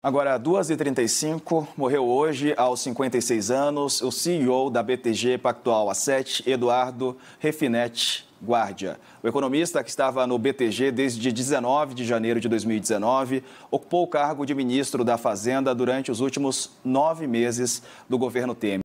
Agora, 2h35, morreu hoje, aos 56 anos, o CEO da BTG Pactual A7, Eduardo Refinetti. Guardia. O economista que estava no BTG desde 19 de janeiro de 2019 ocupou o cargo de ministro da Fazenda durante os últimos nove meses do governo Temer.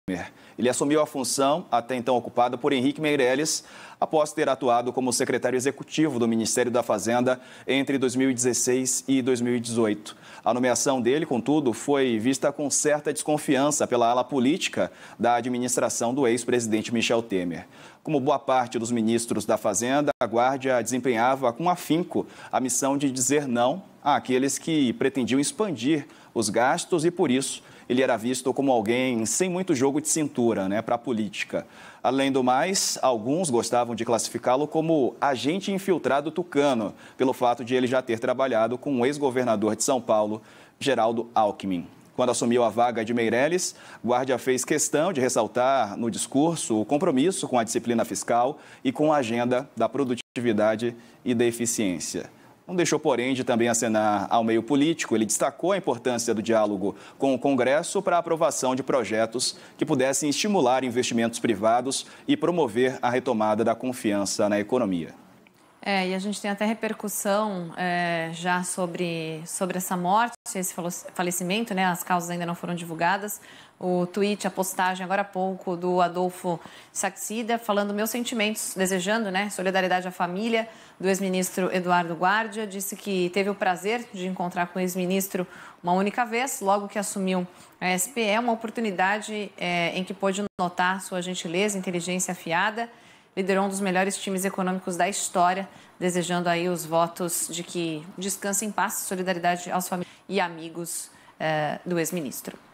Ele assumiu a função, até então ocupada por Henrique Meirelles, após ter atuado como secretário executivo do Ministério da Fazenda entre 2016 e 2018. A nomeação dele, contudo, foi vista com certa desconfiança pela ala política da administração do ex-presidente Michel Temer. Como boa parte dos ministros ministros da Fazenda, a Guardia desempenhava com afinco a missão de dizer não àqueles que pretendiam expandir os gastos e, por isso, ele era visto como alguém sem muito jogo de cintura né, para a política. Além do mais, alguns gostavam de classificá-lo como agente infiltrado tucano, pelo fato de ele já ter trabalhado com o ex-governador de São Paulo, Geraldo Alckmin. Quando assumiu a vaga de Meirelles, Guardia fez questão de ressaltar no discurso o compromisso com a disciplina fiscal e com a agenda da produtividade e da eficiência. Não deixou, porém, de também acenar ao meio político. Ele destacou a importância do diálogo com o Congresso para a aprovação de projetos que pudessem estimular investimentos privados e promover a retomada da confiança na economia. É, e a gente tem até repercussão é, já sobre, sobre essa morte, esse falecimento, né? As causas ainda não foram divulgadas. O tweet, a postagem agora há pouco do Adolfo Saxida, falando meus sentimentos, desejando né, solidariedade à família do ex-ministro Eduardo Guardia. Disse que teve o prazer de encontrar com o ex-ministro uma única vez, logo que assumiu a SPE, é uma oportunidade é, em que pôde notar sua gentileza, inteligência afiada liderou um dos melhores times econômicos da história, desejando aí os votos de que descanse em paz, solidariedade aos famílias e amigos eh, do ex-ministro.